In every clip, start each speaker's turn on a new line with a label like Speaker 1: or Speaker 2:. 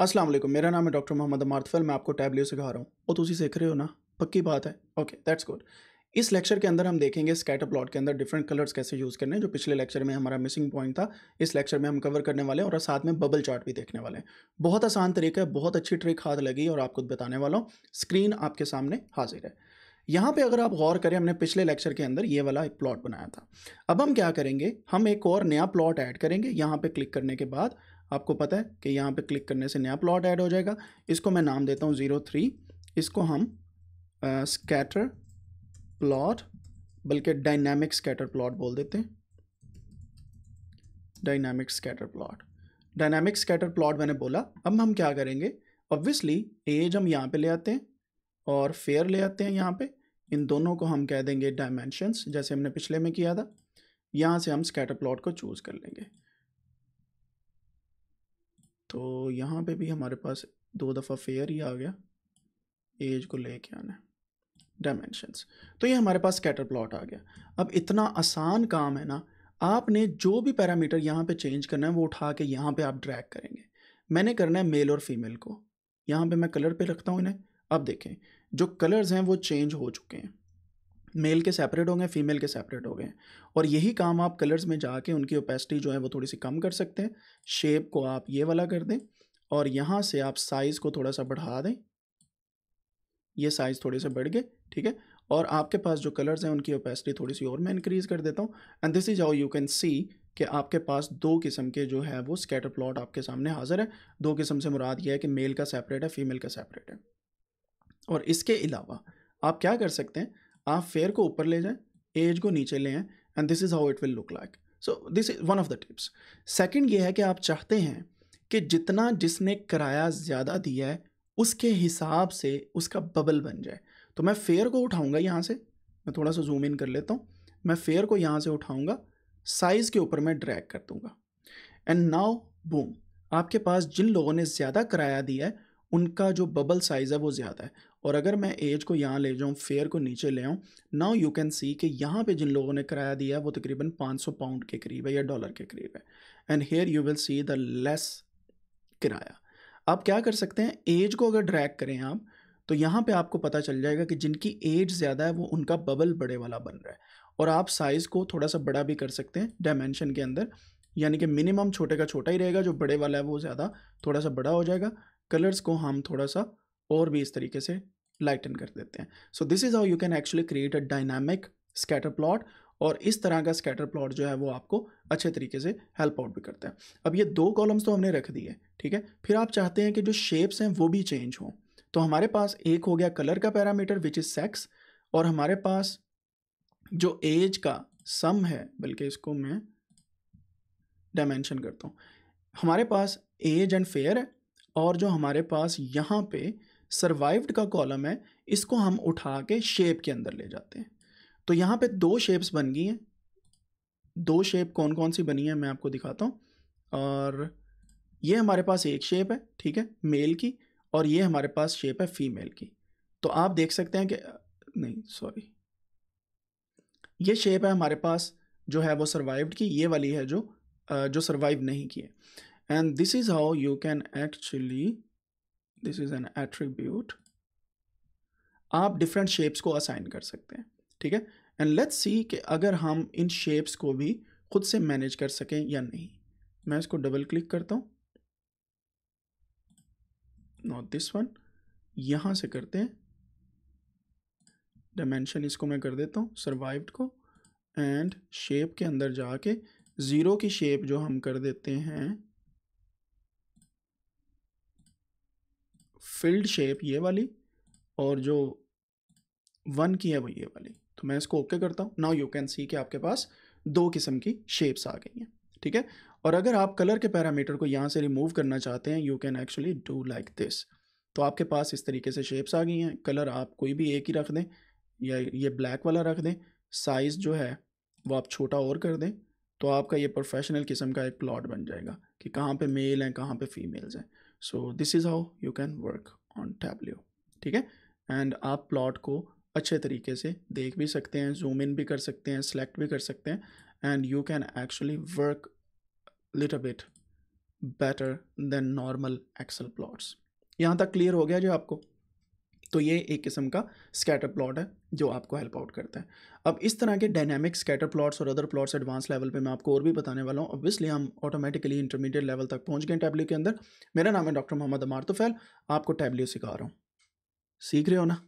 Speaker 1: अस्सलाम वालेकुम मेरा नाम है डॉक्टर मोहम्मद मार्थफल मैं आपको टैबलेट सिखा रहा हूँ और तुम सीख रहे हो ना पक्की बात है ओके दैट्स गुड इस लेक्चर के अंदर हम देखेंगे स्कैटर प्लॉट के अंदर डिफरेंट कलर्स कैसे यूज़ करने हैं जो पिछले लेक्चर में हमारा मिसिंग पॉइंट था इस लेक्चर में हम कवर करने वाले हैं और साथ में बबल चार्ट भी देखने वाले हैं बहुत आसान तरीका है बहुत अच्छी ट्रिक हाथ लगी और आपको बताने वाला हूँ स्क्रीन आपके सामने हाजिर है यहाँ पे अगर आप गौर करें हमने पिछले लेक्चर के अंदर ये वाला एक प्लॉट बनाया था अब हम क्या करेंगे हम एक और नया प्लॉट ऐड करेंगे यहाँ पे क्लिक करने के बाद आपको पता है कि यहाँ पे क्लिक करने से नया प्लॉट ऐड हो जाएगा इसको मैं नाम देता हूँ ज़ीरो थ्री इसको हम स्कैटर प्लॉट बल्कि डायनामिक स्कैटर प्लॉट बोल देते हैं dynamic scatter plot dynamic scatter plot मैंने बोला अब हम क्या करेंगे ऑब्वियसली एज हम यहाँ पे ले आते हैं और फेयर ले आते हैं यहाँ पे इन दोनों को हम कह देंगे डायमेंशंस जैसे हमने पिछले में किया था यहाँ से हम स्कैटर प्लॉट को चूज़ कर लेंगे तो यहाँ पे भी हमारे पास दो दफ़ा फेयर ही आ गया एज को लेके आना है डायमेंशंस तो ये हमारे पास स्कैटर प्लॉट आ गया अब इतना आसान काम है ना आपने जो भी पैरामीटर यहाँ पे चेंज करना है वो उठा के यहाँ पे आप ड्रैग करेंगे मैंने करना है मेल और फीमेल को यहाँ पे मैं कलर पे रखता हूँ इन्हें अब देखें जो कलर्स हैं वो चेंज हो चुके हैं मेल के सेपरेट होंगे फीमेल के सेपरेट हो गए और यही काम आप कलर्स में जाके उनकी ओपेसिटी जो है वो थोड़ी सी कम कर सकते हैं शेप को आप ये वाला कर दें और यहाँ से आप साइज़ को थोड़ा सा बढ़ा दें ये साइज़ थोड़े से बढ़ गए ठीक है और आपके पास जो कलर्स हैं उनकी ओपेसिटी थोड़ी सी और मैं इंक्रीज़ कर देता हूँ and this is how you can see कि आपके पास दो किस्म के जो है वो स्कैटर प्लॉट आपके सामने हाज़िर है दो किस्म से मुराद ये है कि मेल का सेपरेट है फीमेल का सेपरेट है और इसके अलावा आप क्या कर सकते हैं आप फेयर को ऊपर ले जाएं एज को नीचे ले आएँ and this is how it will look like so this is one of the tips second ये है कि आप चाहते हैं कि जितना जिसने किराया ज़्यादा दिया है उसके हिसाब से उसका बबल बन जाए तो मैं फेयर को उठाऊँगा यहाँ से मैं थोड़ा सा जूम इन कर लेता हूँ मैं फेयर को यहाँ से उठाऊँगा साइज़ के ऊपर मैं ड्रैग कर दूँगा एंड नाउ बूम आपके पास जिन लोगों ने ज़्यादा किराया दिया है उनका जो बबल साइज़ है वो ज़्यादा है और अगर मैं एज को यहाँ ले जाऊँ फेयर को नीचे ले आऊँ नाउ यू कैन सी कि यहाँ पे जिन लोगों ने किराया दिया है वो तकरीबन 500 पाउंड के करीब है या डॉलर के करीब है and here you will see the less किराया आप क्या कर सकते हैं एज को अगर ड्रैक करें आप तो यहाँ पे आपको पता चल जाएगा कि जिनकी एज ज़्यादा है वो उनका बबल बड़े वाला बन रहा है और आप साइज़ को थोड़ा सा बड़ा भी कर सकते हैं डायमेंशन के अंदर यानी कि मिनिमम छोटे का छोटा ही रहेगा जो बड़े वाला है वो ज़्यादा थोड़ा सा बड़ा हो जाएगा कलर्स को हम थोड़ा सा और भी इस तरीके से लाइटन कर देते हैं so this is how you can actually create a dynamic scatter plot और इस तरह का स्कैटर प्लॉट जो है वो आपको अच्छे तरीके से हेल्प आउट भी करता है अब ये दो कॉलम्स तो हमने रख दिए ठीक है फिर आप चाहते हैं कि जो शेप्स हैं वो भी चेंज हों तो हमारे पास एक हो गया कलर का पैरामीटर विच इज़ सेक्स और हमारे पास जो एज का सम है बल्कि इसको मैं डायमेंशन करता हूँ हमारे पास एज एंड फेयर है और जो हमारे पास यहाँ पे सर्वाइव्ड का कॉलम है इसको हम उठा के शेप के अंदर ले जाते हैं तो यहाँ पे दो शेप्स बन गई हैं दो शेप कौन कौन सी बनी है मैं आपको दिखाता हूँ और ये हमारे पास एक शेप है ठीक है मेल की और ये हमारे पास शेप है फीमेल की तो आप देख सकते हैं कि नहीं सॉरी ये शेप है हमारे पास जो है वो सर्वाइव्ड की ये वाली है जो जो सर्वाइव नहीं की है and this is how you can actually this is an attribute आप डिफरेंट शेप्स को असाइन कर सकते हैं ठीक है एंड लेट्स सी कि अगर हम इन शेप्स को भी खुद से मैनेज कर सकें या नहीं मैं इसको डबल क्लिक करता हूँ नॉट दिस वन यहाँ से करते हैं डायमेंशन इसको मैं कर देता हूँ सर्वाइव्ड को एंड शेप के अंदर जाके ज़ीरो की शेप जो हम कर देते हैं फिल्ड शेप ये वाली और जो वन की है वो ये वाली तो मैं इसको ओके करता हूँ नाउ यू कैन सी कि आपके पास दो किस्म की शेप्स आ गई हैं ठीक है और अगर आप कलर के पैरामीटर को यहाँ से रिमूव करना चाहते हैं you can actually do like this तो आपके पास इस तरीके से शेप्स आ गई हैं कलर आप कोई भी एक ही रख दें या ये ब्लैक वाला रख दें साइज़ जो है वो आप छोटा और कर दें तो आपका ये प्रोफेशनल किस्म का एक प्लॉट बन जाएगा कि कहाँ पे मेल हैं कहाँ पे फीमेल्स हैं so this is how you can work on Tableau ठीक है एंड आप प्लॉट को अच्छे तरीके से देख भी सकते हैं जूम इन भी कर सकते हैं सेलेक्ट भी कर सकते हैं and you can actually work little bit better than normal Excel plots यहाँ तक क्लियर हो गया जो आपको तो ये एक किस्म का स्कैटर प्लॉट है जो आपको हेल्प आउट करता है अब इस तरह के डायनामिक स्कैटर प्लॉट्स और अदर प्लॉट्स एडवांस लेवल पे मैं आपको और भी बताने वाला हूँ ऑब्वियसली हम ऑटोमेटिकली इंटरमीडिएट लेवल तक पहुँच गए टैबली के अंदर मेरा नाम है डॉक्टर मोहम्मद अमार तुफैल आपको टैबली सिखा रहा हूँ सीख रहे हो ना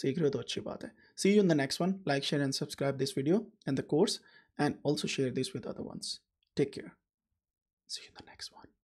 Speaker 1: सीख रहे हो तो अच्छी बात है see you in the next one like share and subscribe this video and the course and also share this with other ones take care see you in the next one